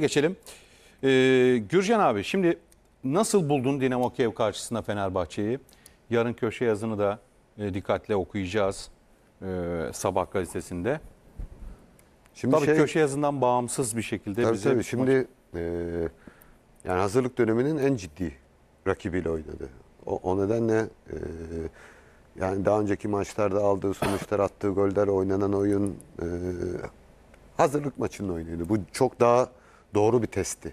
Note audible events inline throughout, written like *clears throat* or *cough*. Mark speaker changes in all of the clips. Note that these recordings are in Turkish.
Speaker 1: Geçelim. Ee, Gürcan abi şimdi nasıl buldun Dinamo Kiev karşısında Fenerbahçe'yi? Yarın köşe yazını da e, dikkatle okuyacağız e, sabah gazetesinde. Şimdi tabii şey, köşe yazından bağımsız bir şekilde. Tabii bize tabii şimdi e, yani hazırlık döneminin en ciddi rakibiyle oynadı. O, o nedenle e, yani daha önceki maçlarda aldığı sonuçlar, attığı goller, oynanan oyun e, hazırlık maçının oynuyordu. Bu çok daha doğru bir testi.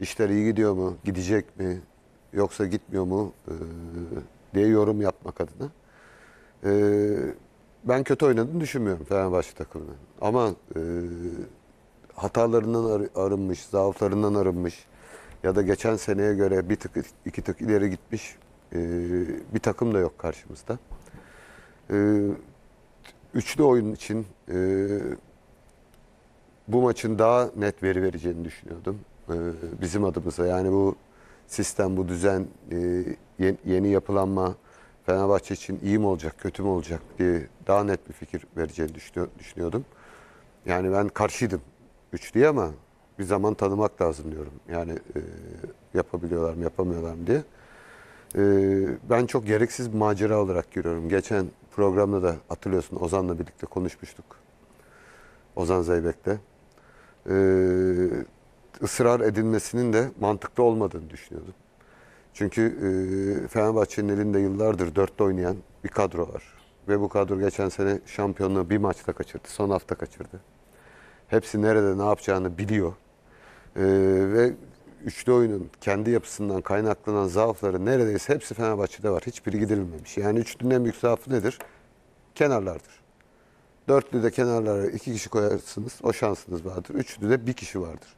Speaker 1: İşler iyi gidiyor mu, gidecek mi, yoksa gitmiyor mu e, diye yorum yapmak adına. E, ben kötü oynadığını düşünmüyorum Fenerbahçe takımının. Ama e, hatalarından arınmış, zaaflarından arınmış ya da geçen seneye göre bir tık iki tık ileri gitmiş e, bir takım da yok karşımızda. E, üçlü oyun için e, bu maçın daha net veri vereceğini düşünüyordum. Ee, bizim adımıza yani bu sistem, bu düzen, e, yeni, yapılanma Fenerbahçe için iyi mi olacak, kötü mü olacak diye daha net bir fikir vereceğini düşünüyordum. Yani ben karşıydım üçlüye ama bir zaman tanımak lazım diyorum. Yani e, yapabiliyorlar mı, yapamıyorlar mı diye. E, ben çok gereksiz bir macera olarak görüyorum. Geçen programda da hatırlıyorsun Ozan'la birlikte konuşmuştuk. Ozan Zeybek'te. E, ısrar edilmesinin de mantıklı olmadığını düşünüyordum. Çünkü e, Fenerbahçe'nin elinde yıllardır dörtte oynayan bir kadro var. Ve bu kadro geçen sene şampiyonluğu bir maçta kaçırdı, son hafta kaçırdı. Hepsi nerede ne yapacağını biliyor. E, ve üçlü oyunun kendi yapısından kaynaklanan zaafları neredeyse hepsi Fenerbahçe'de var. Hiçbiri gidilmemiş. Yani üçlünün en büyük zaafı nedir? Kenarlardır. Dörtlü de kenarlara iki kişi koyarsınız. O şansınız vardır. Üçlü de bir kişi vardır.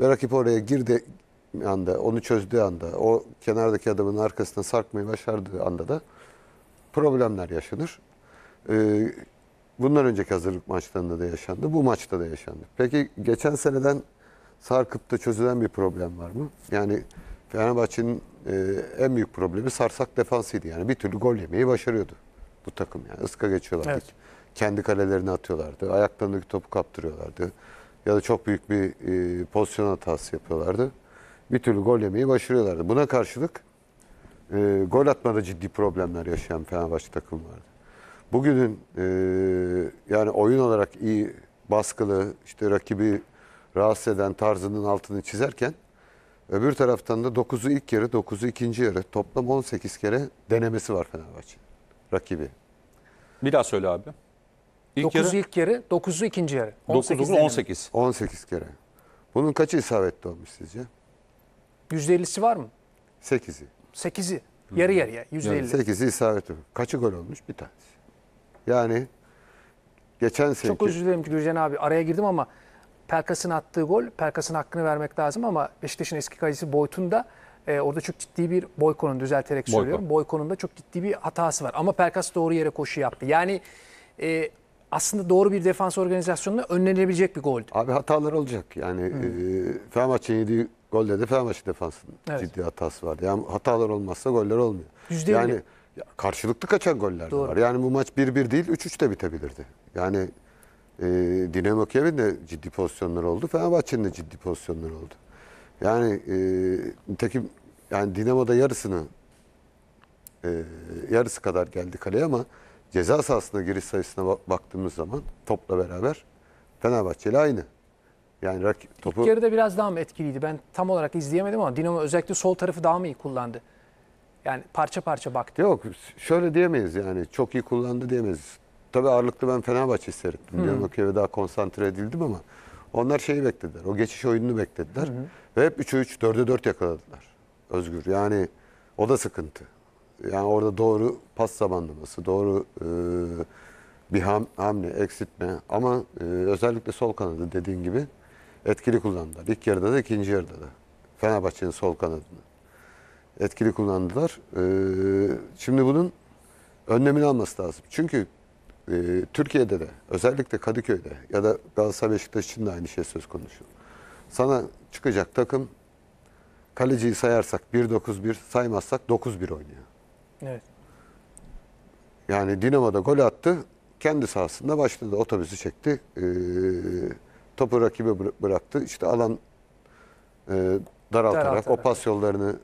Speaker 1: Ve rakip oraya girdi anda, onu çözdüğü anda, o kenardaki adamın arkasına sarkmayı başardığı anda da problemler yaşanır. Ee, bundan önceki hazırlık maçlarında da yaşandı. Bu maçta da yaşandı. Peki geçen seneden sarkıp da çözülen bir problem var mı? Yani Fenerbahçe'nin e, en büyük problemi sarsak defansıydı. Yani bir türlü gol yemeyi başarıyordu bu takım. Yani ıska geçiyorlar Evet kendi kalelerine atıyorlardı. Ayaklarındaki topu kaptırıyorlardı. Ya da çok büyük bir e, pozisyon hatası yapıyorlardı. Bir türlü gol yemeyi başarıyorlardı. Buna karşılık e, gol atmada ciddi problemler yaşayan Fenerbahçe takım vardı. Bugünün e, yani oyun olarak iyi baskılı, işte rakibi rahatsız eden tarzının altını çizerken öbür taraftan da 9'u ilk yarı, 9'u ikinci yarı toplam 18 kere denemesi var Fenerbahçe rakibi. Bir daha söyle abi. İlk 9'u yarı-
Speaker 2: ilk yarı, 9'u ikinci yarı. 9 9 18.
Speaker 1: 18 kere. Bunun kaçı isabetli olmuş sizce? %50'si var mı? 8'i.
Speaker 2: 8'i. Yarı hmm. yarıya %50. 8'i
Speaker 1: isabetli. Kaçı gol olmuş? Bir tanesi. Yani geçen seneki... Çok özür
Speaker 2: dilerim Gürcan abi araya girdim ama Pelkas'ın attığı gol, Pelkas'ın hakkını vermek lazım ama Beşiktaş'ın eski kalecisi Boyt'un e, orada çok ciddi bir Boyko'nun düzelterek söylüyorum. Boyko'nun da çok ciddi bir hatası var. Ama Pelkas doğru yere koşu yaptı. Yani e, aslında doğru bir defans organizasyonunda önlenebilecek bir goldü.
Speaker 1: Abi hatalar olacak. Yani hmm. e, Fenerbahçe'nin yediği golde de Fenerbahçe defansının evet. ciddi hatası vardı. Yani hatalar olmazsa goller olmuyor. %50. Yani karşılıklı kaçan goller doğru. var. Yani bu maç 1-1 değil 3-3 de bitebilirdi. Yani e, Dinamo Kiev'in de ciddi pozisyonları oldu. Fenerbahçe'nin de ciddi pozisyonları oldu. Yani e, nitekim yani Dinamo'da yarısını e, yarısı kadar geldi kaleye ama ceza sahasına giriş sayısına baktığımız zaman topla beraber Fenerbahçe ile aynı. Yani rakip topu Yarıda
Speaker 2: biraz daha mı etkiliydi? Ben tam olarak izleyemedim ama Dinamo özellikle sol tarafı daha mı iyi kullandı? Yani
Speaker 1: parça parça baktı. yok şöyle diyemeyiz yani çok iyi kullandı diyemeyiz. Tabii ağırlıklı ben Fenerbahçe seyrettim. Dinamo Kiev'e daha konsantre edildim ama onlar şeyi beklediler. O geçiş oyununu beklediler ve hep 3'e 3, 4'e 4 yakaladılar. Özgür yani o da sıkıntı. Yani orada doğru pas zamanlaması, doğru e, bir ham, hamle, eksiltme ama e, özellikle sol kanadı dediğin gibi etkili kullandılar. İlk yarıda da ikinci yarıda da. Fenerbahçe'nin sol kanadını etkili kullandılar. E, şimdi bunun önlemini alması lazım. Çünkü e, Türkiye'de de özellikle Kadıköy'de ya da Galatasaray Beşiktaş için de aynı şey söz konusu. Sana çıkacak takım kaleciyi sayarsak 1-9-1 saymazsak 9-1 oynuyor. Evet. Yani Dinamo'da gol attı. Kendi sahasında başladı. Otobüsü çekti. E, topu rakibe bıraktı. İşte alan e, daraltarak, daraltarak, o pas yollarını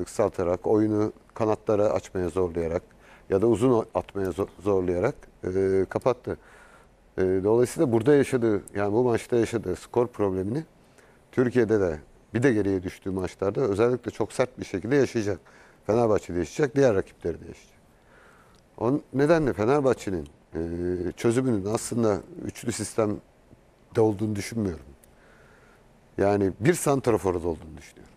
Speaker 1: e, kısaltarak, oyunu kanatlara açmaya zorlayarak ya da uzun atmaya zorlayarak e, kapattı. E, dolayısıyla burada yaşadığı, yani bu maçta yaşadığı skor problemini Türkiye'de de bir de geriye düştüğü maçlarda özellikle çok sert bir şekilde yaşayacak. Fenerbahçe değişecek, diğer rakipleri değişecek. O nedenle Fenerbahçe'nin e, çözümünün aslında üçlü sistemde olduğunu düşünmüyorum. Yani bir santraforu da olduğunu düşünüyorum.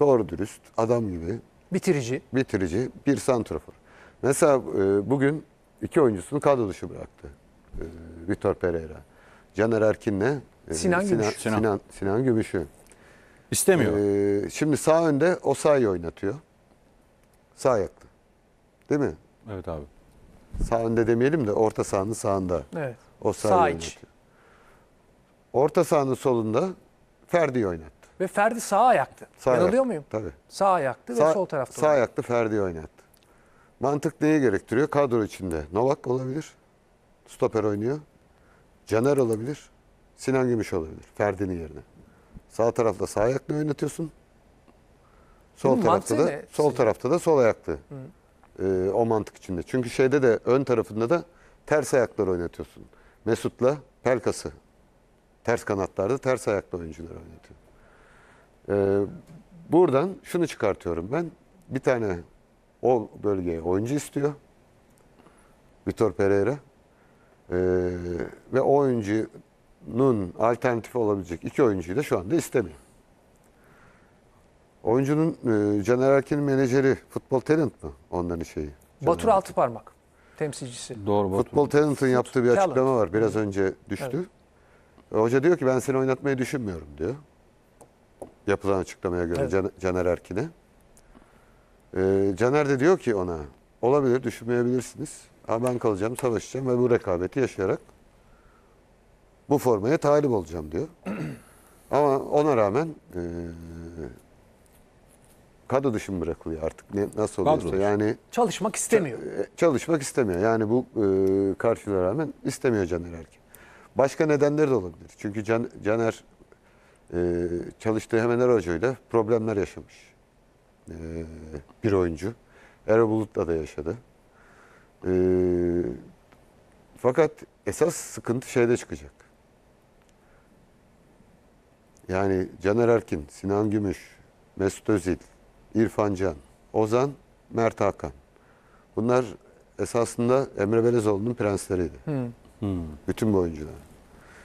Speaker 1: Doğru dürüst, adam gibi. Bitirici. Bitirici, bir santrafor. Mesela e, bugün iki oyuncusunu kadro dışı bıraktı. E, Vitor Pereira. Caner Erkin'le e, Sinan, Sinan Gümüş. Sinan, Sinan Gümüş'ü. İstemiyor. Ee, şimdi sağ önde Osayi oynatıyor. Sağ ayaklı. Değil mi? Evet abi. Sağ önde demeyelim de orta sahanın sağında. Evet.
Speaker 2: Osayi sağ iç.
Speaker 1: Orta sahanın solunda Ferdi oynattı.
Speaker 2: Ve Ferdi sağ ayaktı. Sağ Yanılıyor muyum? Tabii. Sağ ayaktı sağ, ve sol tarafta. Sağ
Speaker 1: oynadı. ayaklı Ferdi oynattı. Mantık neyi gerektiriyor? Kadro içinde. Novak olabilir. Stoper oynuyor. Caner olabilir. Sinan Gümüş olabilir. Ferdi'nin yerine. Sağ tarafta sağ ayakla oynatıyorsun. Sol Bunun tarafta da ne? sol tarafta da sol ayaklı. Ee, o mantık içinde. Çünkü şeyde de ön tarafında da ters ayaklar oynatıyorsun. Mesut'la Pelkas'ı. Ters kanatlarda ters ayaklı oyuncular oynatıyor. Ee, buradan şunu çıkartıyorum ben. Bir tane o bölgeye oyuncu istiyor. Vitor Pereira. Ee, ve o oyuncu Nun alternatifi olabilecek iki oyuncuyu da şu anda istemiyor. Oyuncunun e, Caner Erkin'in menajeri Futbol Talent mı onların şeyi?
Speaker 2: Batur Caner Altıparmak temsilcisi.
Speaker 1: Doğru Batur. Futbol Talent'ın yaptığı bir açıklama var. Biraz önce düştü. Evet. hoca diyor ki ben seni oynatmayı düşünmüyorum diyor. Yapılan açıklamaya göre evet. Caner Erkin'e. E, Caner de diyor ki ona olabilir düşünmeyebilirsiniz. Ama ben kalacağım savaşacağım ve bu rekabeti yaşayarak bu formaya talip olacağım diyor. *clears throat* Ama ona rağmen e, kadro dışı mı bırakılıyor artık ne, nasıl oluyorsa yani Çalışmak istemiyor. çalışmak istemiyor. Yani bu e, karşılığa rağmen istemiyor Caner Erkin. Başka nedenler de olabilir. Çünkü Can, Caner e, çalıştığı hemen Erol Hoca'yla problemler yaşamış. E, bir oyuncu. Erol Bulut'la da yaşadı. E, fakat esas sıkıntı şeyde çıkacak. Yani Caner Erkin, Sinan Gümüş, Mesut Özil, İrfan Can, Ozan, Mert Hakan. Bunlar esasında Emre Belezoğlu'nun prensleriydi. Hmm. Hmm. Bütün bu oyuncular.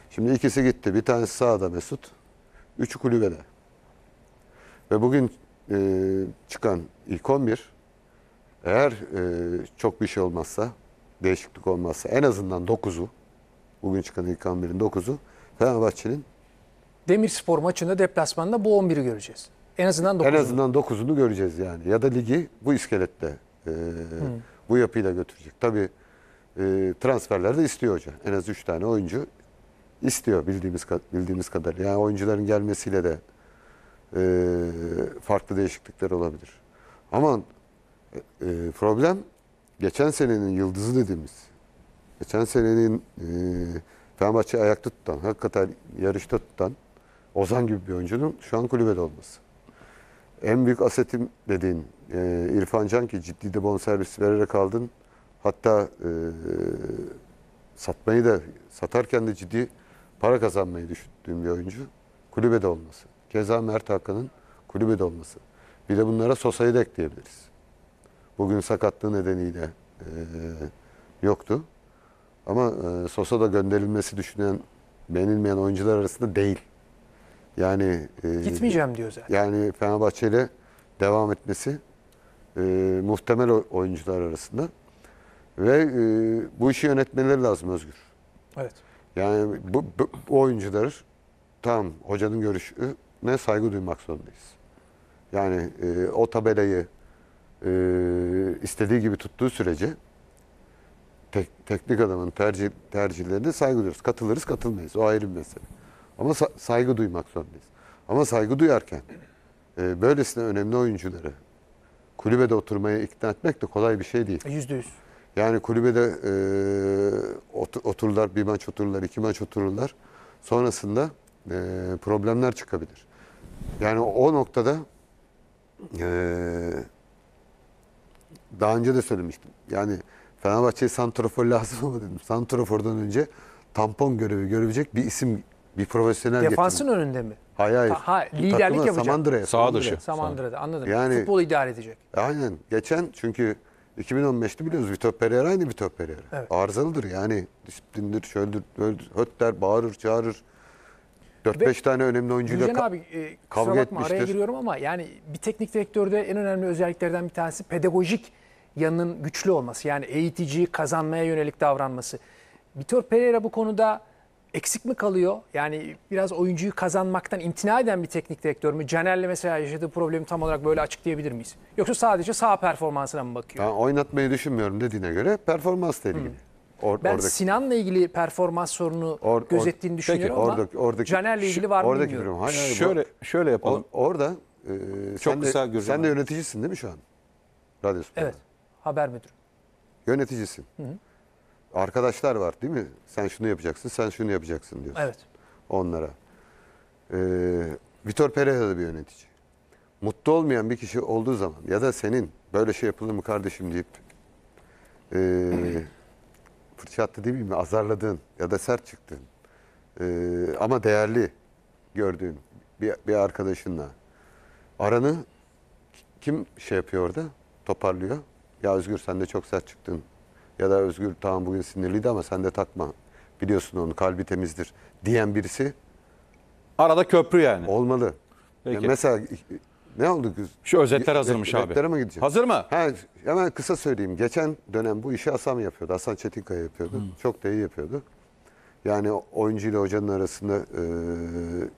Speaker 1: Şimdi ikisi gitti. Bir tanesi sağda Mesut. Üçü kulübede. Ve bugün e, çıkan ilk 11 eğer e, çok bir şey olmazsa, değişiklik olmazsa en azından 9'u, bugün çıkan ilk 11'in 9'u Fenerbahçe'nin
Speaker 2: Demirspor maçında deplasmanda bu 11'i göreceğiz.
Speaker 1: En azından 9'unu. En azından 9'unu göreceğiz yani. Ya da ligi bu iskelette, e, hmm. bu yapıyla götürecek. Tabii e, transferler de istiyor hoca. En az 3 tane oyuncu istiyor bildiğimiz bildiğimiz kadar. Yani oyuncuların gelmesiyle de e, farklı değişiklikler olabilir. Ama e, problem geçen senenin yıldızı dediğimiz, geçen senenin e, Fenerbahçe ayakta tutan, hakikaten yarışta tutan Ozan gibi bir oyuncunun şu an kulübede olması. En büyük asetim dediğin e, İrfan Can ki ciddi de bonservis vererek aldın. Hatta e, satmayı da satarken de ciddi para kazanmayı düşündüğüm bir oyuncu. Kulübede olması. Keza Mert Hakan'ın kulübede olması. Bir de bunlara Sosa'yı da ekleyebiliriz. Bugün sakatlığı nedeniyle e, yoktu. Ama e, Sosa da gönderilmesi düşünen, beğenilmeyen oyuncular arasında değil. Yani e, gitmeyeceğim diyor zaten. Yani Fenerbahçe'yle devam etmesi e, muhtemel oyuncular arasında ve e, bu işi yönetmeleri lazım Özgür. Evet. Yani bu, bu, bu oyuncular tam hocanın görüşüne saygı duymak zorundayız. Yani e, o tabelayı e, istediği gibi tuttuğu sürece tek, teknik adamın tercih, tercihlerine saygı duyuyoruz. Katılırız katılmayız o ayrı bir mesele. Ama saygı duymak zorundayız. Ama saygı duyarken e, böylesine önemli oyuncuları kulübede oturmaya ikna etmek de kolay bir şey değil. E, yüzde yüz. Yani kulübede e, otururlar, bir maç otururlar, iki maç otururlar. Sonrasında e, problemler çıkabilir. Yani o noktada e, daha önce de söylemiştim. Yani Fenerbahçe'ye santrofor lazım mı dedim. Santrofor'dan önce tampon görevi görebilecek bir isim bir profesyonel Defansın getirmek. önünde mi? Hayır hayır. Ha, liderlik yapacak. Samandıra'ya. Sağ dışı. Samandıra'da anladım. Yani, Futbol idare edecek. Aynen. Geçen çünkü 2015'te biliyoruz Vito Pereira aynı Vito Pereira. Evet. Arızalıdır yani. Disiplindir, şöldür, böyledir. Hötler, bağırır, çağırır. 4-5 tane önemli oyuncuyla ka abi, e, kavga bakma, etmiştir. Araya giriyorum
Speaker 2: ama yani bir teknik direktörde en önemli özelliklerden bir tanesi pedagojik yanının güçlü olması. Yani eğitici kazanmaya yönelik davranması. Vitor Pereira bu konuda eksik mi kalıyor? Yani biraz oyuncuyu kazanmaktan imtina eden bir teknik direktör mü? Caner'le mesela yaşadığı problemi tam olarak böyle açıklayabilir miyiz? Yoksa sadece sağ performansına mı bakıyor?
Speaker 1: Ben oynatmayı düşünmüyorum dediğine göre performans ilgili. Hmm. Or, ben oradaki,
Speaker 2: Sinan'la ilgili performans sorunu or, or, gözettiğini düşünüyorum peki, ama oradaki, oradaki, Caner'le ilgili var mı oradaki bilmiyorum. Hayır, hayır, şöyle, şöyle yapalım.
Speaker 1: Or, orada e, Çok sen, kısa de, sen de yöneticisin değil mi şu an? Radyo Spor'da. Evet. Haber müdürü. Yöneticisin. Hı hı. Arkadaşlar var değil mi? Sen şunu yapacaksın, sen şunu yapacaksın diyorsun. Evet. Onlara. Ee, Vitor Pereira da bir yönetici. Mutlu olmayan bir kişi olduğu zaman ya da senin böyle şey yapılır mı kardeşim deyip e, *clears throat* fırça değil mi? Azarladığın ya da sert çıktın. E, ama değerli gördüğün bir, bir arkadaşınla. Aranı kim şey yapıyor orada? Toparlıyor. Ya Özgür sen de çok sert çıktın ya da Özgür tamam bugün sinirliydi ama sen de takma. Biliyorsun onun kalbi temizdir diyen birisi Arada köprü yani. olmalı. Peki. Ya mesela ne oldu? Şu özetler hazırmış abi. mi gideceğim? Hazır mı? Ha, hemen kısa söyleyeyim. Geçen dönem bu işi Hasan yapıyordu. Hasan Çetinkaya yapıyordu. Çok da iyi yapıyordu. Yani oyuncu ile hocanın arasında e,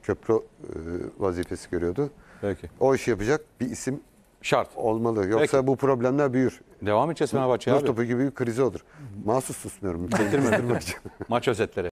Speaker 1: köprü e, vazifesi görüyordu. Peki. O işi yapacak bir isim Şart. Olmalı. Yoksa Peki. bu problemler büyür. Devam edeceğiz Fenerbahçe'ye abi. Nur topu gibi bir krize olur. Mahsus susmuyorum. *laughs* Bitirme. Maç özetleri.